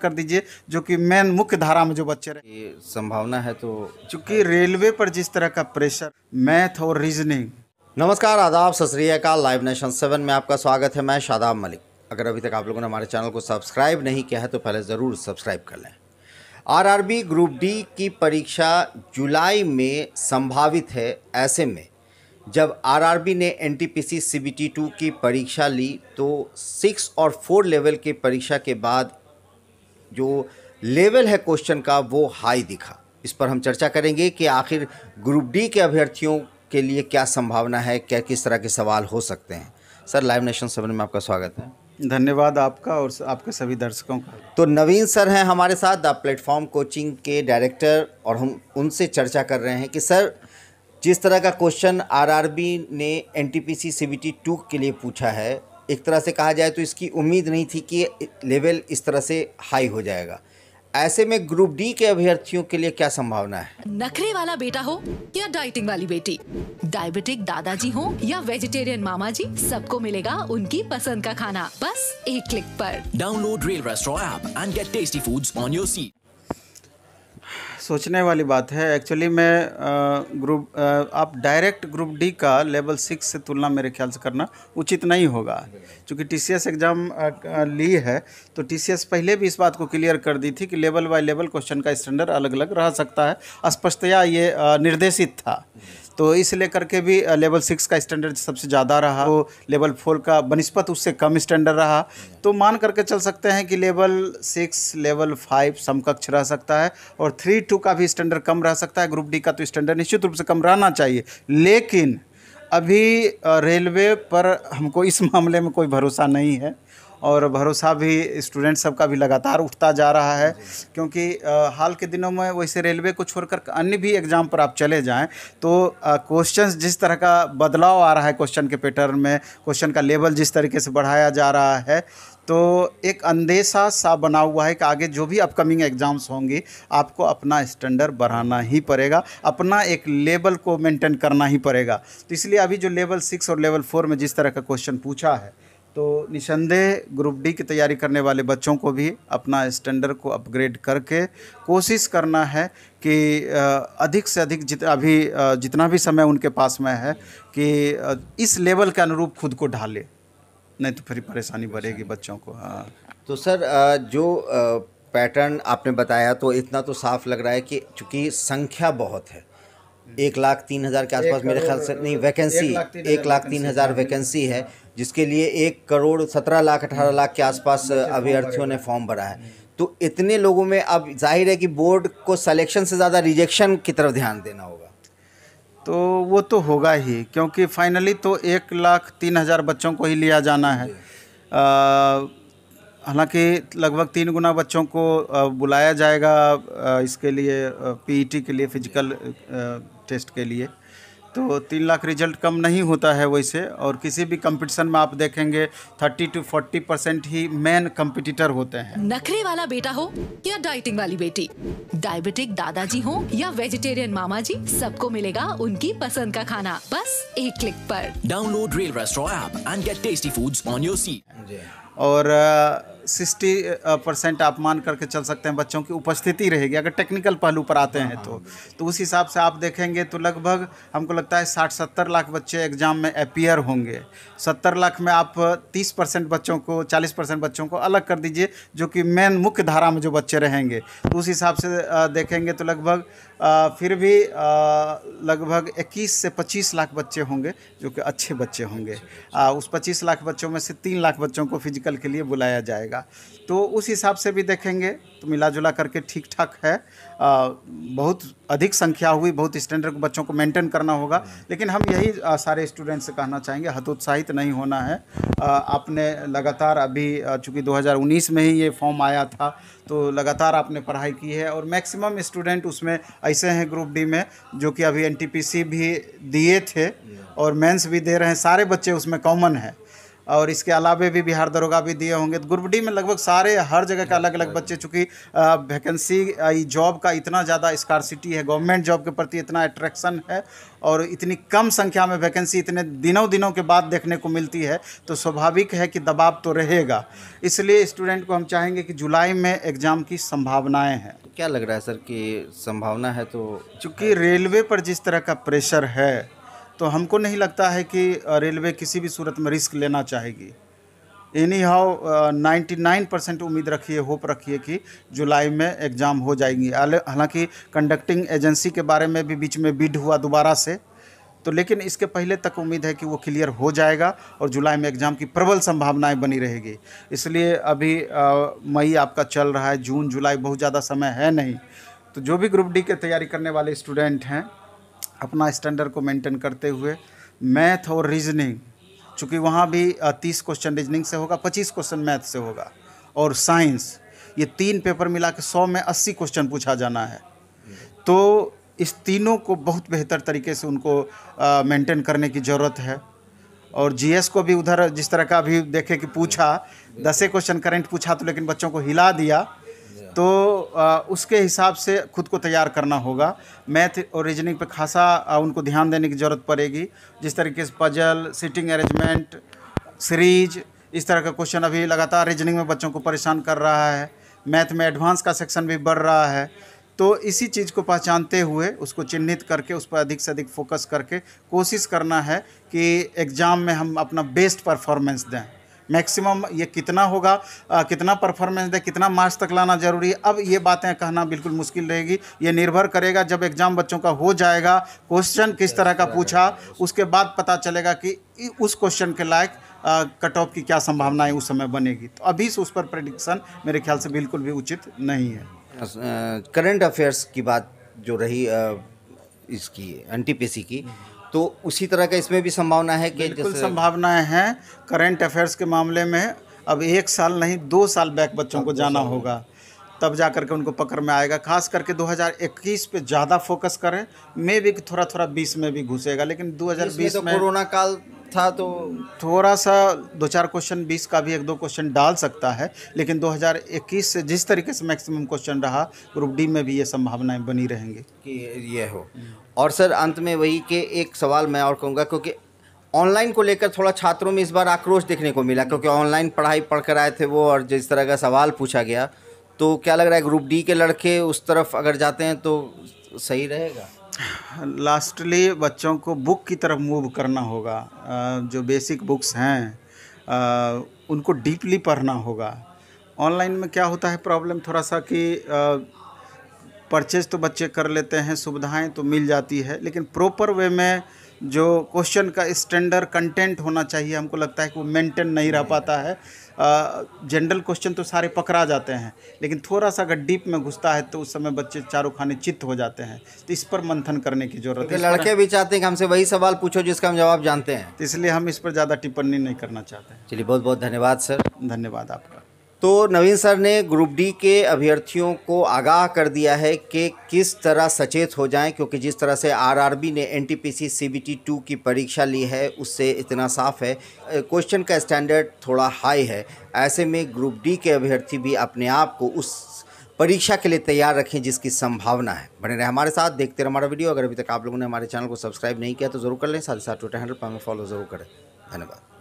कर दीजिए जो कि मेन मुख्य धारा में जो बच्चे रहे ये संभावना है तो चूंकि रेलवे पर जिस तरह का प्रेशर मैथ और रीजनिंग नमस्कार आदाब सत श्रीकाल लाइव नेशन सेवन में आपका स्वागत है मैं शादाब मलिक अगर अभी तक आप लोगों ने हमारे चैनल को सब्सक्राइब नहीं किया है तो पहले ज़रूर सब्सक्राइब कर लें आरआरबी ग्रुप डी की परीक्षा जुलाई में संभावित है ऐसे में जब आरआरबी ने एनटीपीसी टी पी की परीक्षा ली तो सिक्स और फोर लेवल के परीक्षा के बाद जो लेवल है क्वेश्चन का वो हाई दिखा इस पर हम चर्चा करेंगे कि आखिर ग्रुप डी के अभ्यर्थियों के लिए क्या संभावना है क्या किस तरह के सवाल हो सकते हैं सर लाइव नेशन सेवन में आपका स्वागत है धन्यवाद आपका और आपके सभी दर्शकों का तो नवीन सर हैं हमारे साथ द प्लेटफॉर्म कोचिंग के डायरेक्टर और हम उनसे चर्चा कर रहे हैं कि सर जिस तरह का क्वेश्चन आरआरबी ने एनटीपीसी टी टू के लिए पूछा है एक तरह से कहा जाए तो इसकी उम्मीद नहीं थी कि लेवल इस तरह से हाई हो जाएगा ऐसे में ग्रुप डी के अभ्यर्थियों के लिए क्या संभावना है नखरे वाला बेटा हो या डाइटिंग वाली बेटी डायबिटिक दादाजी हो या वेजिटेरियन मामा जी सबको मिलेगा उनकी पसंद का खाना बस एक क्लिक पर download rail restaurant app and get tasty foods on your seat सोचने वाली बात है एक्चुअली मैं ग्रुप आप डायरेक्ट ग्रुप डी का लेवल सिक्स से तुलना मेरे ख्याल से करना उचित नहीं होगा क्योंकि टी एग्ज़ाम ली है तो टी पहले भी इस बात को क्लियर कर दी थी कि लेवल बाय लेवल क्वेश्चन का स्टैंडर्ड अलग अलग रह सकता है स्पष्टया ये निर्देशित था तो इस लेकर के भी लेवल सिक्स का स्टैंडर्ड सबसे ज़्यादा रहा तो लेवल फोर का बनस्पत उससे कम स्टैंडर्ड रहा तो मान करके चल सकते हैं कि लेवल सिक्स लेवल फाइव समकक्ष रह सकता है और थ्री टू का भी स्टैंडर्ड कम रह सकता है ग्रुप डी का तो स्टैंडर्ड निश्चित रूप से कम रहना चाहिए लेकिन अभी रेलवे पर हमको इस मामले में कोई भरोसा नहीं है और भरोसा भी स्टूडेंट सबका भी लगातार उठता जा रहा है क्योंकि हाल के दिनों में वैसे रेलवे को छोड़कर अन्य भी एग्ज़ाम पर आप चले जाएं तो क्वेश्चन जिस तरह का बदलाव आ रहा है क्वेश्चन के पैटर्न में क्वेश्चन का लेवल जिस तरीके से बढ़ाया जा रहा है तो एक अंदेशा सा बना हुआ है कि आगे जो भी अपकमिंग एग्ज़ाम्स होंगी आपको अपना स्टैंडर्ड बढ़ाना ही पड़ेगा अपना एक लेवल को मेंटेन करना ही पड़ेगा तो इसलिए अभी जो लेवल सिक्स और लेवल फोर में जिस तरह का क्वेश्चन पूछा है तो निसंदेह ग्रुप डी की तैयारी करने वाले बच्चों को भी अपना स्टैंडर्ड को अपग्रेड करके कोशिश करना है कि अधिक से अधिक जित अभी जितना भी समय उनके पास में है कि इस लेवल के अनुरूप खुद को ढाले नहीं तो फिर परेशानी बढ़ेगी बच्चों को हाँ तो सर जो पैटर्न आपने बताया तो इतना तो साफ लग रहा है कि चूँकि संख्या बहुत है एक लाख तीन हज़ार के आसपास मेरे ख्याल से नहीं वैकेंसी एक लाख तीन हज़ार वैकेंसी है जिसके लिए एक करोड़ सत्रह लाख अठारह हम्म। लाख के आसपास अभ्यर्थियों ने फॉर्म भरा है तो इतने लोगों में अब जाहिर है कि बोर्ड को सलेक्शन से ज़्यादा रिजेक्शन की तरफ ध्यान देना होगा तो वो तो होगा ही क्योंकि फाइनली तो एक लाख तीन हज़ार बच्चों को ही लिया जाना है हालांकि लगभग तीन गुना बच्चों को बुलाया जाएगा इसके लिए पीईटी e के लिए फिजिकल टेस्ट के लिए तो तीन लाख रिजल्ट कम नहीं होता है वैसे और किसी भी कंपटीशन में आप देखेंगे थर्टी टू फोर्टी परसेंट ही मेन कंपटीटर होते हैं नखरे वाला बेटा हो या डाइटिंग वाली बेटी डायबिटिक दादाजी हो या वेजिटेरियन मामा जी सबको मिलेगा उनकी पसंद का खाना बस एक क्लिक पर download rail restaurant and get tasty foods on your seat और सिक्सटी परसेंट आप मान करके चल सकते हैं बच्चों की उपस्थिति रहेगी अगर टेक्निकल पहलू पर आते हैं तो तो उस हिसाब से आप देखेंगे तो लगभग हमको लगता है साठ सत्तर लाख बच्चे एग्ज़ाम में अपियर होंगे सत्तर लाख में आप तीस परसेंट बच्चों को चालीस परसेंट बच्चों को अलग कर दीजिए जो कि मेन मुख्य धारा में जो बच्चे रहेंगे तो उस हिसाब से देखेंगे तो लगभग फिर भी लगभग इक्कीस से पच्चीस लाख बच्चे होंगे जो कि अच्छे बच्चे होंगे उस पच्चीस लाख बच्चों में से तीन लाख बच्चों को फिजिकल के लिए बुलाया जाएगा रहेगा तो उस हिसाब से भी देखेंगे तो मिला जुला करके ठीक ठाक है आ, बहुत अधिक संख्या हुई बहुत स्टैंडर्ड बच्चों को मेंटेन करना होगा लेकिन हम यही आ, सारे स्टूडेंट्स से कहना चाहेंगे हतोत्साहित नहीं होना है आ, आपने लगातार अभी चूँकि 2019 में ही ये फॉर्म आया था तो लगातार आपने पढ़ाई की है और मैक्सिमम स्टूडेंट उसमें ऐसे हैं ग्रुप डी में जो कि अभी एन भी दिए थे और मेंस भी दे रहे हैं सारे बच्चे उसमें कॉमन है और इसके अलावे भी बिहार दरोगा भी दिए होंगे तो ग्रुप डी में लगभग सारे हर जगह का अलग अलग हाँ। बच्चे चूँकि वैकेंसी जॉब का इतना ज़्यादा स्कारसिटी है गवर्नमेंट जॉब के प्रति इतना अट्रैक्शन है और इतनी कम संख्या में वैकेंसी इतने दिनों दिनों के बाद देखने को मिलती है तो स्वाभाविक है कि दबाव तो रहेगा इसलिए स्टूडेंट को हम चाहेंगे कि जुलाई में एग्ज़ाम की संभावनाएँ हैं क्या लग रहा है सर कि संभावना है तो चूँकि रेलवे पर जिस तरह का प्रेशर है तो हमको नहीं लगता है कि रेलवे किसी भी सूरत में रिस्क लेना चाहेगी anyhow ninety nine percent उम्मीद रखिए होप रखिए कि जुलाई में एग्ज़ाम हो जाएंगी हालांकि कंडक्टिंग एजेंसी के बारे में भी बीच में बिड हुआ दोबारा से तो लेकिन इसके पहले तक उम्मीद है कि वो क्लियर हो जाएगा और जुलाई में एग्ज़ाम की प्रबल संभावनाएं बनी रहेगी इसलिए अभी मई आपका चल रहा है जून जुलाई बहुत ज़्यादा समय है नहीं तो जो भी ग्रुप डी के तैयारी करने वाले स्टूडेंट हैं अपना स्टैंडर्ड को मेंटेन करते हुए मैथ और रीजनिंग चूँकि वहाँ भी तीस क्वेश्चन रीजनिंग से होगा पच्चीस क्वेश्चन मैथ से होगा और साइंस ये तीन पेपर मिला के सौ में अस्सी क्वेश्चन पूछा जाना है तो इस तीनों को बहुत बेहतर तरीके से उनको मेंटेन करने की ज़रूरत है और जीएस को भी उधर जिस तरह का अभी देखे कि पूछा दसे क्वेश्चन करंट पूछा तो लेकिन बच्चों को हिला दिया तो आ, उसके हिसाब से खुद को तैयार करना होगा मैथ और रीजनिंग पे खासा आ, उनको ध्यान देने की ज़रूरत पड़ेगी जिस तरीके से पजल सिटिंग अरेंजमेंट सीरीज इस तरह का क्वेश्चन अभी लगातार रीजनिंग में बच्चों को परेशान कर रहा है मैथ में एडवांस का सेक्शन भी बढ़ रहा है तो इसी चीज़ को पहचानते हुए उसको चिन्हित करके उस पर अधिक से अधिक फोकस करके कोशिश करना है कि एग्ज़ाम में हम अपना बेस्ट परफॉर्मेंस दें मैक्सिमम ये कितना होगा आ, कितना परफॉर्मेंस दे कितना मार्क्स तक लाना जरूरी है अब ये बातें कहना बिल्कुल मुश्किल रहेगी ये निर्भर करेगा जब एग्ज़ाम बच्चों का हो जाएगा क्वेश्चन किस तरह का पूछा उसके बाद पता चलेगा कि उस क्वेश्चन के लायक कट ऑफ की क्या संभावनाएं उस समय बनेगी तो अभी से उस पर प्रडिक्शन मेरे ख्याल से बिल्कुल भी उचित नहीं है करंट अफेयर्स की बात जो रही आ, इसकी एन की तो उसी तरह का इसमें भी संभावना है कि बिल्कुल संभावनाएं हैं करंट अफेयर्स के मामले में अब एक साल नहीं दो साल बैक बच्चों को जाना होगा तब जा करके उनको पकड़ में आएगा खास करके 2021 पे ज़्यादा फोकस करें मे भी थोड़ा थोड़ा 20 में भी घुसेगा लेकिन 2020 में तो कोरोना काल था तो थोड़ा सा दो चार क्वेश्चन बीस का भी एक दो क्वेश्चन डाल सकता है लेकिन 2021 से जिस तरीके से मैक्सिमम क्वेश्चन रहा ग्रुप डी में भी ये संभावनाएं बनी रहेंगी कि ये हो और सर अंत में वही के एक सवाल मैं और कहूँगा क्योंकि ऑनलाइन को लेकर थोड़ा छात्रों में इस बार आक्रोश देखने को मिला क्योंकि ऑनलाइन पढ़ाई पढ़ कर आए थे वो और जिस तरह का सवाल पूछा गया तो क्या लग रहा है ग्रुप डी के लड़के उस तरफ अगर जाते हैं तो सही रहेगा लास्टली बच्चों को बुक की तरफ मूव करना होगा जो बेसिक बुक्स हैं उनको डीपली पढ़ना होगा ऑनलाइन में क्या होता है प्रॉब्लम थोड़ा सा कि परचेज़ तो बच्चे कर लेते हैं सुविधाएं तो मिल जाती है लेकिन प्रॉपर वे में जो क्वेश्चन का स्टैंडर्ड कंटेंट होना चाहिए हमको लगता है कि वो मेंटेन नहीं रह पाता है जनरल क्वेश्चन तो सारे पकड़ा जाते हैं लेकिन थोड़ा सा अगर डीप में घुसता है तो उस समय बच्चे चारों खाने चित्त हो जाते हैं तो इस पर मंथन करने की जरूरत है लड़के भी चाहते हैं कि हमसे वही सवाल पूछो जिसका हम जवाब जानते हैं तो इसलिए हम इस पर ज़्यादा टिप्पणी नहीं करना चाहते चलिए बहुत बहुत धन्यवाद सर धन्यवाद आपका तो नवीन सर ने ग्रुप डी के अभ्यर्थियों को आगाह कर दिया है कि किस तरह सचेत हो जाएं क्योंकि जिस तरह से आरआरबी ने एनटीपीसी सीबीटी टू की परीक्षा ली है उससे इतना साफ है क्वेश्चन का स्टैंडर्ड थोड़ा हाई है ऐसे में ग्रुप डी के अभ्यर्थी भी अपने आप को उस परीक्षा के लिए तैयार रखें जिसकी संभावना है बने रहे हमारे साथ देखते रहे हमारा वीडियो अगर अभी तक आप लोगों ने हमारे चैनल को सब्सक्राइब नहीं किया तो ज़रूर कर लें साथ ही साथ ट्विटर हैंडल पर हमें फॉलो ज़रूर करें धन्यवाद